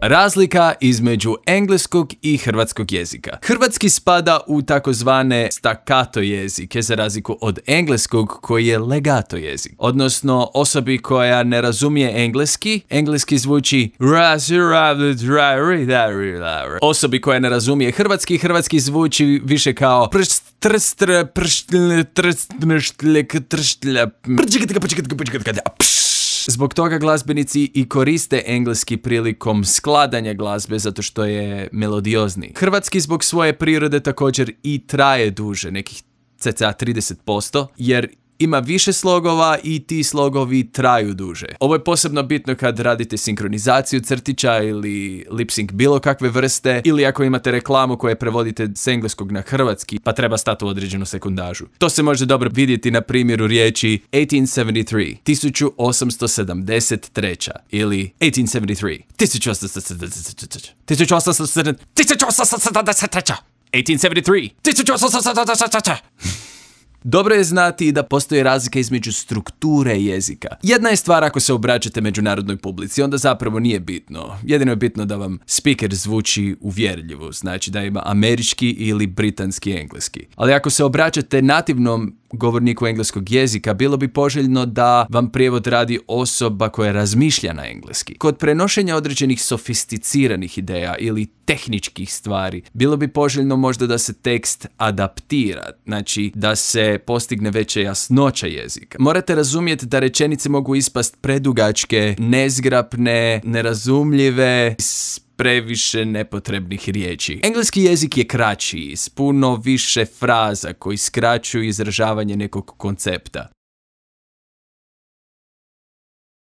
Razlika između engleskog i hrvatskog jezika. Hrvatski spada u takozvane stakato jezike za razliku od engleskog koji je legato jezik. Odnosno osobi koja ne razumije engleski, engleski zvuči Osobi koja ne razumije hrvatski, hrvatski zvuči više kao prštrstr prštlj trštlj trštlj Zbog toga glazbenici i koriste engleski prilikom skladanja glazbe zato što je melodiozni. Hrvatski zbog svoje prirode također i traje duže, nekih cca 30%, jer ima više slogova i ti slogovi traju duže. Ovo je posebno bitno kad radite sinkronizaciju crtića ili lipsync bilo kakve vrste ili ako imate reklamu koje prevodite s engleskog na hrvatski pa treba stati u određenu sekundažu. To se može dobro vidjeti na primjeru riječi 1873, 1873 ili 1873, 1873, 1873, 1873, 1873, 1873. Dobro je znati da postoje razlika između strukture jezika. Jedna je stvar ako se obraćate međunarodnoj publici, onda zapravo nije bitno. Jedino je bitno da vam speaker zvuči uvjerljivo, znači da ima američki ili britanski engleski. Ali ako se obraćate nativnom govorniku engleskog jezika bilo bi poželjno da vam prijevod radi osoba koja razmišlja na engleski. Kod prenošenja određenih sofisticiranih ideja ili tehničkih stvari bilo bi poželjno možda da se tekst adaptira, znači da se postigne veća jasnoća jezika. Morate razumjeti da rečenice mogu ispast predugačke, nezgrapne, nerazumljive, s previše nepotrebnih riječi. Engleski jezik je kraći, s puno više fraza koji skraćuju izražavanje nekog koncepta.